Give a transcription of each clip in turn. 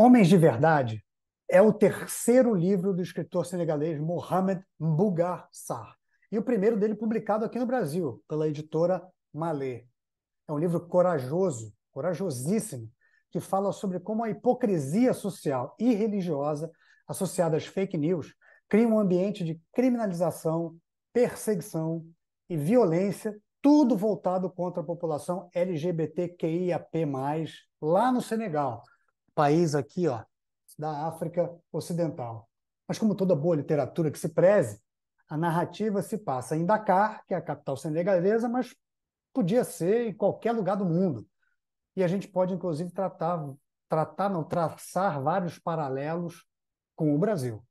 Homens de Verdade é o terceiro livro do escritor senegalês Mohamed Mbougar Sarr, e o primeiro dele publicado aqui no Brasil, pela editora Malê. É um livro corajoso, corajosíssimo, que fala sobre como a hipocrisia social e religiosa associada às fake news cria um ambiente de criminalização, perseguição e violência, tudo voltado contra a população LGBTQIAP+, lá no Senegal, país aqui, ó, da África Ocidental. Mas como toda boa literatura que se preze, a narrativa se passa em Dakar, que é a capital senegalesa, mas podia ser em qualquer lugar do mundo. E a gente pode, inclusive, tratar, tratar não, traçar vários paralelos com o Brasil.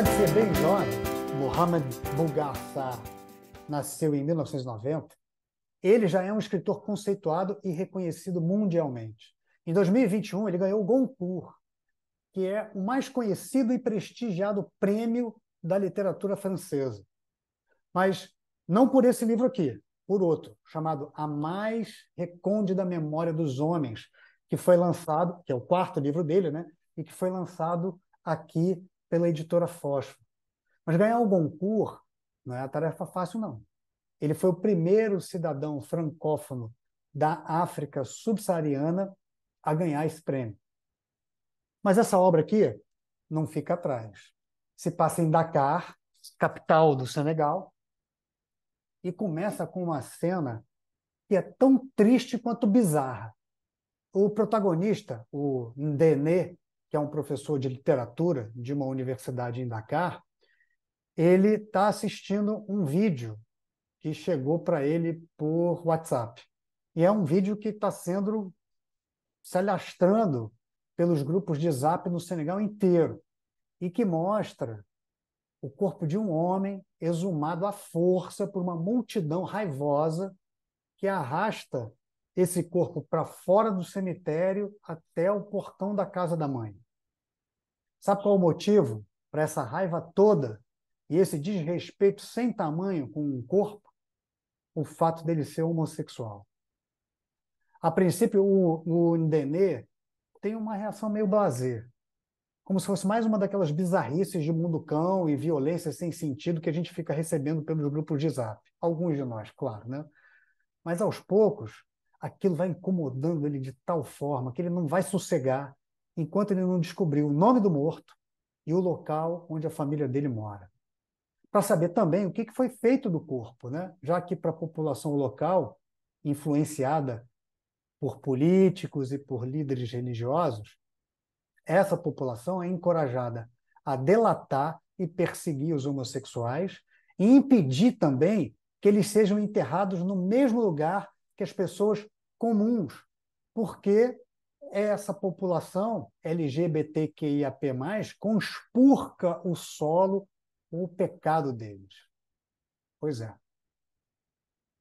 Apesar de ser bem jovem, Mohamed Bougarsar nasceu em 1990. Ele já é um escritor conceituado e reconhecido mundialmente. Em 2021, ele ganhou o Goncourt, que é o mais conhecido e prestigiado prêmio da literatura francesa. Mas não por esse livro aqui, por outro, chamado A Mais Recôndita Memória dos Homens, que foi lançado, que é o quarto livro dele, né? E que foi lançado aqui pela editora Fósforo. Mas ganhar o Goncourt não é a tarefa fácil, não. Ele foi o primeiro cidadão francófono da África subsaariana a ganhar esse prêmio. Mas essa obra aqui não fica atrás. Se passa em Dakar, capital do Senegal, e começa com uma cena que é tão triste quanto bizarra. O protagonista, o Ndené, que é um professor de literatura de uma universidade em Dakar, ele está assistindo um vídeo que chegou para ele por WhatsApp. E é um vídeo que está sendo se alastrando pelos grupos de zap no Senegal inteiro e que mostra o corpo de um homem exumado à força por uma multidão raivosa que arrasta esse corpo para fora do cemitério até o portão da casa da mãe. Sabe qual o motivo para essa raiva toda e esse desrespeito sem tamanho com um corpo? O fato dele ser homossexual. A princípio, o, o Ndenê tem uma reação meio blazer, como se fosse mais uma daquelas bizarrices de mundo cão e violência sem sentido que a gente fica recebendo pelos grupos de zap. Alguns de nós, claro, né? Mas aos poucos, aquilo vai incomodando ele de tal forma que ele não vai sossegar enquanto ele não descobrir o nome do morto e o local onde a família dele mora. Para saber também o que foi feito do corpo, né? já que para a população local, influenciada por políticos e por líderes religiosos, essa população é encorajada a delatar e perseguir os homossexuais e impedir também que eles sejam enterrados no mesmo lugar que as pessoas comuns, porque essa população LGBTQIAP+, conspurca o solo o pecado deles. Pois é.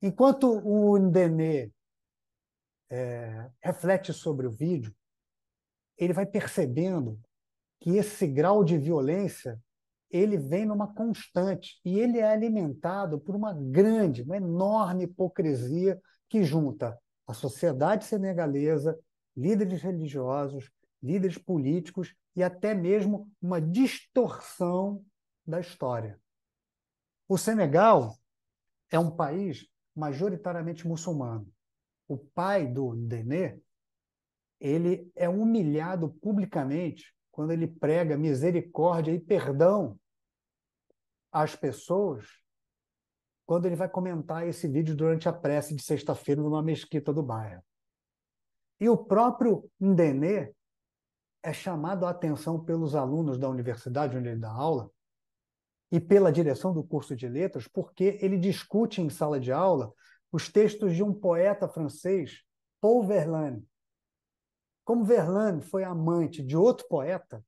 Enquanto o Ndenê é, reflete sobre o vídeo, ele vai percebendo que esse grau de violência ele vem numa constante e ele é alimentado por uma grande, uma enorme hipocrisia que junta a sociedade senegalesa, líderes religiosos, líderes políticos e até mesmo uma distorção da história. O Senegal é um país majoritariamente muçulmano. O pai do Dené, ele é humilhado publicamente quando ele prega misericórdia e perdão às pessoas quando ele vai comentar esse vídeo durante a prece de sexta-feira numa mesquita do bairro. E o próprio Ndenê é chamado a atenção pelos alunos da universidade onde ele dá aula e pela direção do curso de letras, porque ele discute em sala de aula os textos de um poeta francês, Paul Verlaine. Como Verlaine foi amante de outro poeta,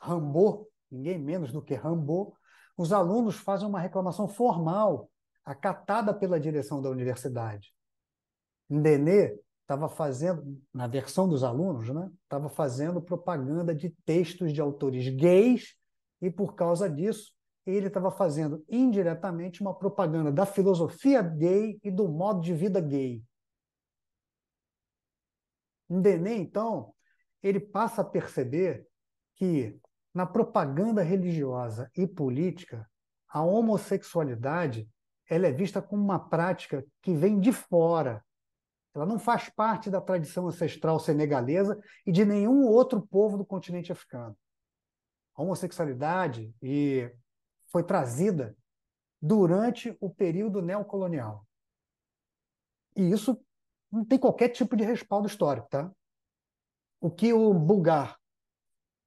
Rambaud, ninguém menos do que Rambaud, os alunos fazem uma reclamação formal acatada pela direção da universidade. Nenê estava fazendo, na versão dos alunos, estava né, fazendo propaganda de textos de autores gays e, por causa disso, ele estava fazendo indiretamente uma propaganda da filosofia gay e do modo de vida gay. Nenê, então, ele passa a perceber que na propaganda religiosa e política, a homossexualidade ela é vista como uma prática que vem de fora. Ela não faz parte da tradição ancestral senegalesa e de nenhum outro povo do continente africano. A homossexualidade e foi trazida durante o período neocolonial. E isso não tem qualquer tipo de respaldo histórico, tá? O que o Bulgar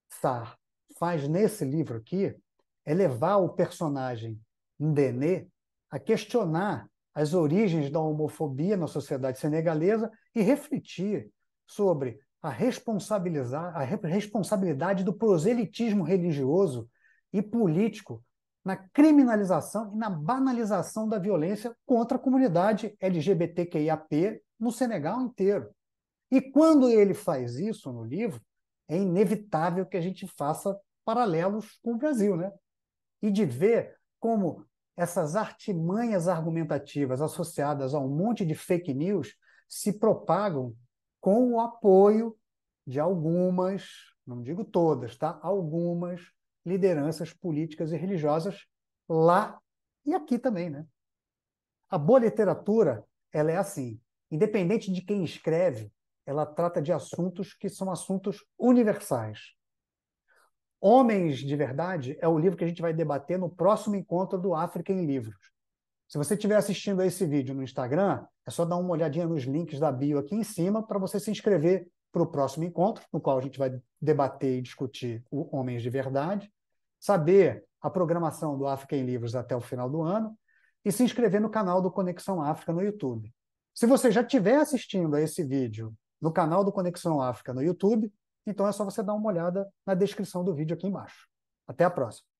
Sar faz nesse livro aqui é levar o personagem Ndené a questionar as origens da homofobia na sociedade senegalesa e refletir sobre a, responsabilizar, a responsabilidade do proselitismo religioso e político na criminalização e na banalização da violência contra a comunidade LGBTQIAP no Senegal inteiro. E quando ele faz isso no livro, é inevitável que a gente faça paralelos com o Brasil, né? E de ver como essas artimanhas argumentativas associadas a um monte de fake news se propagam com o apoio de algumas, não digo todas, tá? Algumas lideranças políticas e religiosas lá e aqui também, né? A boa literatura, ela é assim, independente de quem escreve, ela trata de assuntos que são assuntos universais. Homens de Verdade é o livro que a gente vai debater no próximo encontro do África em Livros. Se você estiver assistindo a esse vídeo no Instagram, é só dar uma olhadinha nos links da bio aqui em cima para você se inscrever para o próximo encontro, no qual a gente vai debater e discutir o Homens de Verdade, saber a programação do África em Livros até o final do ano e se inscrever no canal do Conexão África no YouTube. Se você já estiver assistindo a esse vídeo no canal do Conexão África no YouTube, então é só você dar uma olhada na descrição do vídeo aqui embaixo. Até a próxima.